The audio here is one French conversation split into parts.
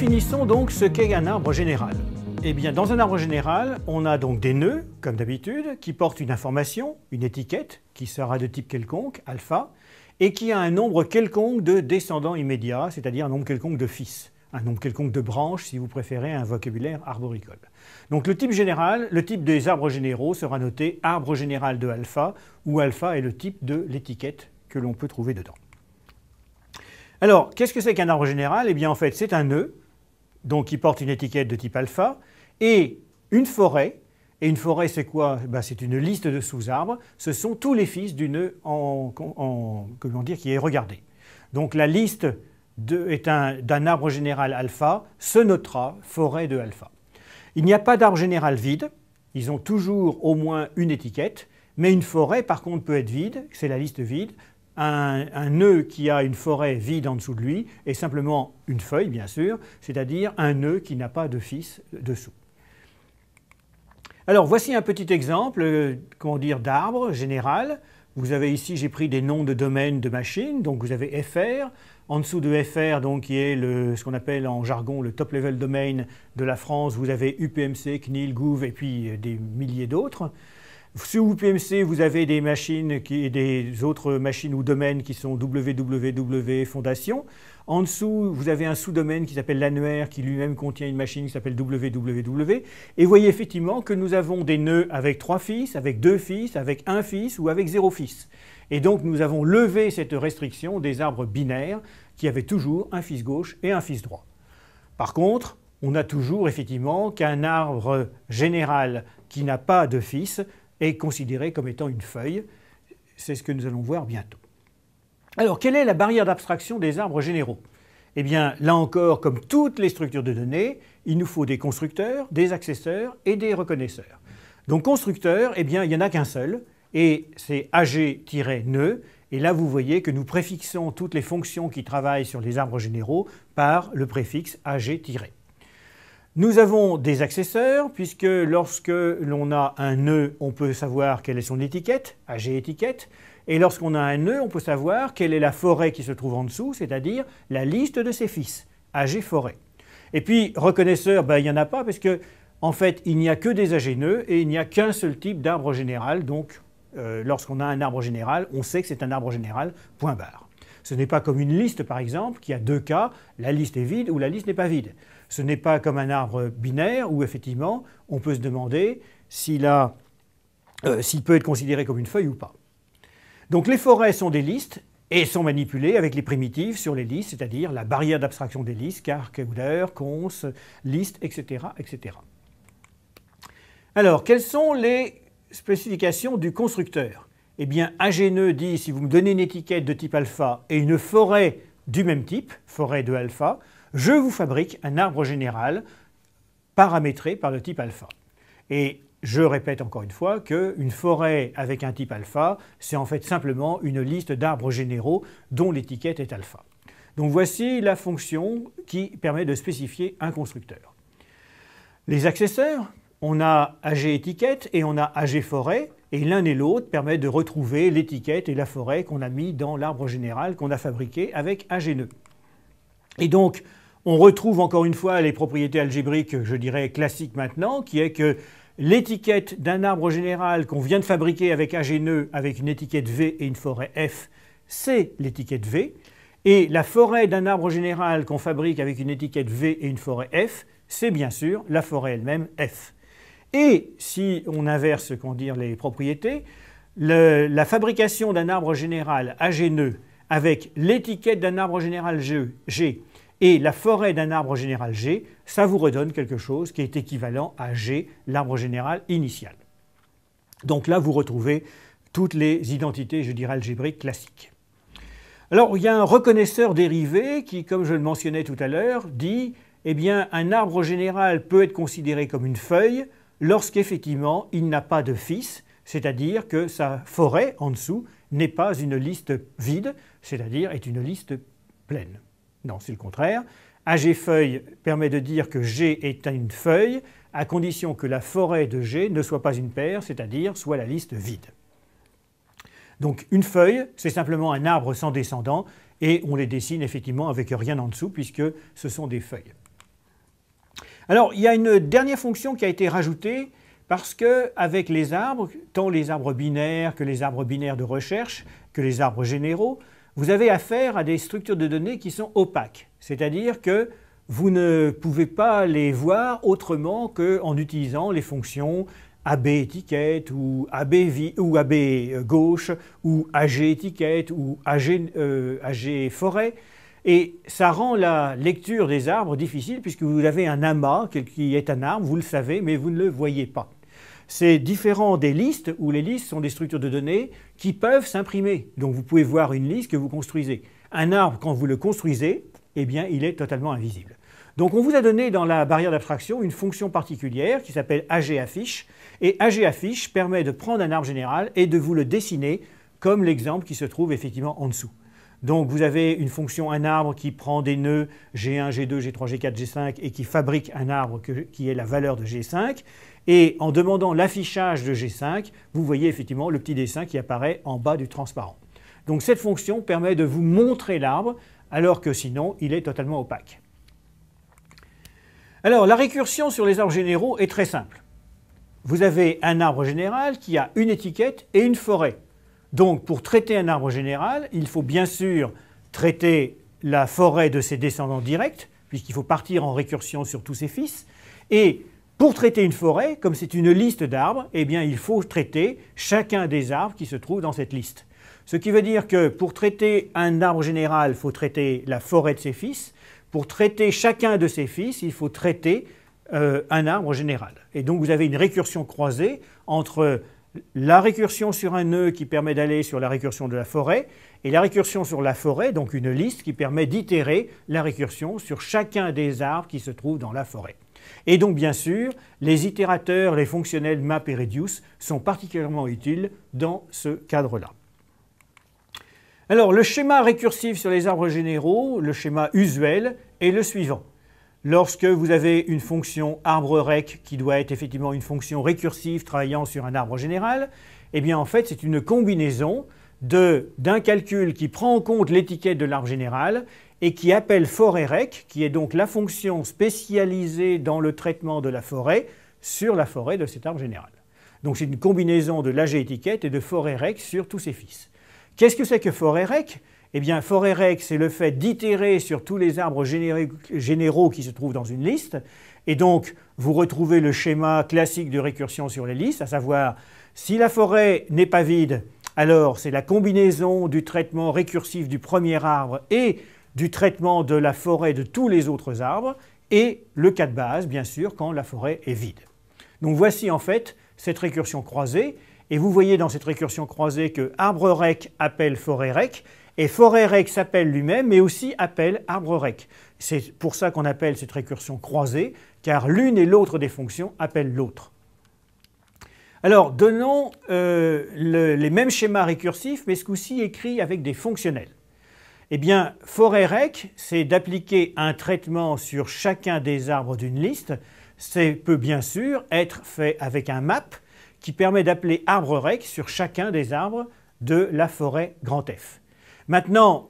définissons donc ce qu'est un arbre général. Eh bien, dans un arbre général, on a donc des nœuds, comme d'habitude, qui portent une information, une étiquette, qui sera de type quelconque, alpha, et qui a un nombre quelconque de descendants immédiats, c'est-à-dire un nombre quelconque de fils, un nombre quelconque de branches, si vous préférez un vocabulaire arboricole. Donc le type général, le type des arbres généraux sera noté arbre général de alpha, où alpha est le type de l'étiquette que l'on peut trouver dedans. Alors, qu'est-ce que c'est qu'un arbre général Eh bien, en fait, c'est un nœud donc qui porte une étiquette de type alpha, et une forêt. Et une forêt, c'est quoi ben, C'est une liste de sous-arbres. Ce sont tous les fils d'une nœud en, comment dire, qui est regardé. Donc la liste d'un arbre général alpha, se notera forêt de alpha. Il n'y a pas d'arbre général vide. Ils ont toujours au moins une étiquette. Mais une forêt, par contre, peut être vide, c'est la liste vide un, nœud qui a une forêt vide en dessous de lui est simplement une feuille, bien sûr, c'est-à-dire un nœud qui n'a pas de fils dessous. Alors voici un petit exemple, euh, dire, d'arbre général. Vous avez ici, j'ai pris des noms de domaines de machines, donc vous avez FR, en dessous de FR, donc, qui est ce qu'on appelle en jargon le top level domain de la France, vous avez UPMC, CNIL, GOUV et puis euh, des milliers d'autres. Sur WPMC, vous avez des machines qui, des autres machines ou domaines qui sont www fondation. En dessous, vous avez un sous-domaine qui s'appelle l'annuaire, qui lui-même contient une machine qui s'appelle www. Et vous voyez effectivement que nous avons des nœuds avec trois fils, avec deux fils, avec un fils ou avec zéro fils. Et donc nous avons levé cette restriction des arbres binaires qui avaient toujours un fils gauche et un fils droit. Par contre, on a toujours effectivement qu'un arbre général qui n'a pas de fils est considéré comme étant une feuille. C'est ce que nous allons voir bientôt. Alors, quelle est la barrière d'abstraction des arbres généraux Eh bien, là encore, comme toutes les structures de données, il nous faut des constructeurs, des accesseurs et des reconnaisseurs. Donc, constructeurs, eh bien, il n'y en a qu'un seul, et c'est ag neu Et là, vous voyez que nous préfixons toutes les fonctions qui travaillent sur les arbres généraux par le préfixe ag-. Nous avons des accesseurs, puisque lorsque l'on a un nœud, on peut savoir quelle est son étiquette, AG étiquette, et lorsqu'on a un nœud, on peut savoir quelle est la forêt qui se trouve en dessous, c'est-à-dire la liste de ses fils, AG forêt. Et puis, reconnaisseur, ben, il n'y en a pas, parce que, en fait, il n'y a que des AG nœuds, et il n'y a qu'un seul type d'arbre général, donc euh, lorsqu'on a un arbre général, on sait que c'est un arbre général, point barre. Ce n'est pas comme une liste, par exemple, qui a deux cas, la liste est vide ou la liste n'est pas vide. Ce n'est pas comme un arbre binaire où effectivement on peut se demander euh, s'il peut être considéré comme une feuille ou pas. Donc les forêts sont des listes et sont manipulées avec les primitives sur les listes, c'est-à-dire la barrière d'abstraction des listes, car, couleur, Cons, liste, etc., etc. Alors, quelles sont les spécifications du constructeur Eh bien, AGNE dit si vous me donnez une étiquette de type alpha et une forêt du même type, forêt de alpha, je vous fabrique un arbre général paramétré par le type alpha. Et je répète encore une fois qu'une forêt avec un type alpha, c'est en fait simplement une liste d'arbres généraux dont l'étiquette est alpha. Donc voici la fonction qui permet de spécifier un constructeur. Les accesseurs, on a AG étiquette et on a AG forêt, et l'un et l'autre permettent de retrouver l'étiquette et la forêt qu'on a mis dans l'arbre général qu'on a fabriqué avec AG nœud. Et donc, on retrouve encore une fois les propriétés algébriques, je dirais classiques maintenant, qui est que l'étiquette d'un arbre général qu'on vient de fabriquer avec ag e, avec une étiquette V et une forêt F, c'est l'étiquette V. Et la forêt d'un arbre général qu'on fabrique avec une étiquette V et une forêt F, c'est bien sûr la forêt elle-même F. Et si on inverse ce qu'on dire les propriétés, la fabrication d'un arbre général ag e avec l'étiquette d'un arbre général G et la forêt d'un arbre général G, ça vous redonne quelque chose qui est équivalent à G, l'arbre général initial. Donc là, vous retrouvez toutes les identités, je dirais, algébriques classiques. Alors, il y a un reconnaisseur dérivé qui, comme je le mentionnais tout à l'heure, dit eh bien, un arbre général peut être considéré comme une feuille lorsqu'effectivement il n'a pas de fils, c'est-à-dire que sa forêt en dessous n'est pas une liste vide, c'est-à-dire est une liste pleine. Non, c'est le contraire. AG feuille permet de dire que G est une feuille à condition que la forêt de G ne soit pas une paire, c'est-à-dire soit la liste vide. Donc une feuille, c'est simplement un arbre sans descendant, et on les dessine effectivement avec rien en dessous, puisque ce sont des feuilles. Alors il y a une dernière fonction qui a été rajoutée, parce que avec les arbres, tant les arbres binaires que les arbres binaires de recherche, que les arbres généraux, vous avez affaire à des structures de données qui sont opaques, c'est-à-dire que vous ne pouvez pas les voir autrement qu'en utilisant les fonctions AB étiquette ou AB, ou AB euh, gauche ou AG étiquette ou AG, euh, AG forêt. Et ça rend la lecture des arbres difficile puisque vous avez un amas qui est un arbre, vous le savez, mais vous ne le voyez pas. C'est différent des listes, où les listes sont des structures de données qui peuvent s'imprimer. Donc vous pouvez voir une liste que vous construisez. Un arbre, quand vous le construisez, eh bien, il est totalement invisible. Donc on vous a donné dans la barrière d'abstraction une fonction particulière qui s'appelle agAffiche. Et agAffiche permet de prendre un arbre général et de vous le dessiner comme l'exemple qui se trouve effectivement en dessous. Donc vous avez une fonction, un arbre qui prend des nœuds G1, G2, G3, G4, G5 et qui fabrique un arbre qui est la valeur de G5. Et en demandant l'affichage de G5, vous voyez effectivement le petit dessin qui apparaît en bas du transparent. Donc cette fonction permet de vous montrer l'arbre, alors que sinon, il est totalement opaque. Alors, la récursion sur les arbres généraux est très simple. Vous avez un arbre général qui a une étiquette et une forêt. Donc, pour traiter un arbre général, il faut bien sûr traiter la forêt de ses descendants directs, puisqu'il faut partir en récursion sur tous ses fils. Et pour traiter une forêt, comme c'est une liste d'arbres, eh bien, il faut traiter chacun des arbres qui se trouvent dans cette liste. Ce qui veut dire que pour traiter un arbre général, il faut traiter la forêt de ses fils. Pour traiter chacun de ses fils, il faut traiter euh, un arbre général. Et donc vous avez une récursion croisée entre la récursion sur un nœud qui permet d'aller sur la récursion de la forêt, et la récursion sur la forêt, donc une liste qui permet d'itérer la récursion sur chacun des arbres qui se trouvent dans la forêt. Et donc, bien sûr, les itérateurs, les fonctionnels map et reduce sont particulièrement utiles dans ce cadre-là. Alors, le schéma récursif sur les arbres généraux, le schéma usuel, est le suivant. Lorsque vous avez une fonction arbre rec qui doit être effectivement une fonction récursive travaillant sur un arbre général, eh bien en fait c'est une combinaison d'un calcul qui prend en compte l'étiquette de l'arbre général et qui appelle forêt qui est donc la fonction spécialisée dans le traitement de la forêt sur la forêt de cet arbre général. Donc c'est une combinaison de l'AG étiquette et de forêt sur tous ses fils. Qu'est-ce que c'est que forêt Eh bien forêt c'est le fait d'itérer sur tous les arbres généraux qui se trouvent dans une liste et donc vous retrouvez le schéma classique de récursion sur les listes, à savoir si la forêt n'est pas vide, alors, c'est la combinaison du traitement récursif du premier arbre et du traitement de la forêt de tous les autres arbres, et le cas de base, bien sûr, quand la forêt est vide. Donc voici en fait cette récursion croisée, et vous voyez dans cette récursion croisée que arbre rec appelle forêt rec, et forêt rec s'appelle lui-même, mais aussi appelle arbre rec. C'est pour ça qu'on appelle cette récursion croisée, car l'une et l'autre des fonctions appellent l'autre. Alors, donnons euh, les mêmes schémas récursifs, mais ce coup-ci écrits avec des fonctionnels. Eh bien, forêt rec, c'est d'appliquer un traitement sur chacun des arbres d'une liste. C'est peut bien sûr être fait avec un map qui permet d'appeler arbre rec sur chacun des arbres de la forêt grand F. Maintenant,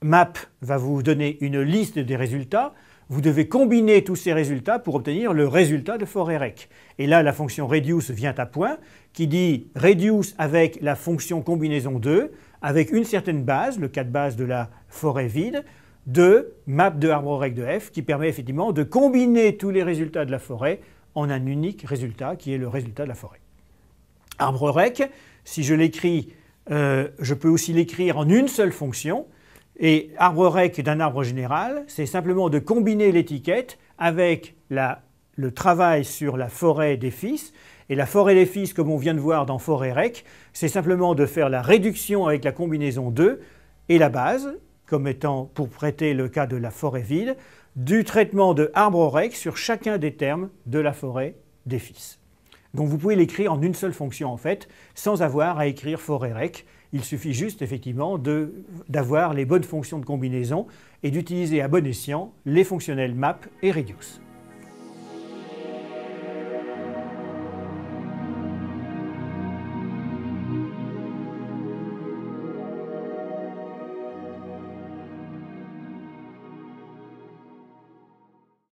map va vous donner une liste des résultats. Vous devez combiner tous ces résultats pour obtenir le résultat de rec. Et là, la fonction reduce vient à point, qui dit reduce avec la fonction combinaison 2, avec une certaine base, le cas de base de la forêt vide, de map de arbre rec de f, qui permet effectivement de combiner tous les résultats de la forêt en un unique résultat, qui est le résultat de la forêt. Arbre rec, si je l'écris, euh, je peux aussi l'écrire en une seule fonction, et arbre rec d'un arbre général, c'est simplement de combiner l'étiquette avec le travail sur la forêt des fils. Et la forêt des fils, comme on vient de voir dans forêt rec, c'est simplement de faire la réduction avec la combinaison 2 et la base, comme étant, pour prêter le cas de la forêt vide, du traitement de arbre rec sur chacun des termes de la forêt des fils. Donc vous pouvez l'écrire en une seule fonction en fait, sans avoir à écrire forêt rec. Il suffit juste effectivement d'avoir les bonnes fonctions de combinaison et d'utiliser à bon escient les fonctionnels map et reduce.